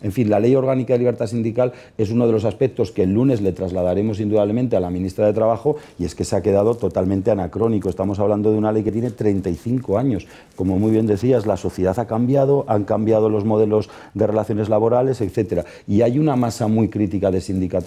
En fin, la Ley Orgánica de Libertad Sindical es uno de los aspectos que el lunes le trasladaremos indudablemente a la ministra de Trabajo y es que se ha quedado totalmente anacrónico. Estamos hablando de una ley que tiene 35 años. Como muy bien decías, la sociedad ha cambiado, han cambiado los modelos de relaciones laborales, etcétera Y hay una masa muy crítica de sindicatos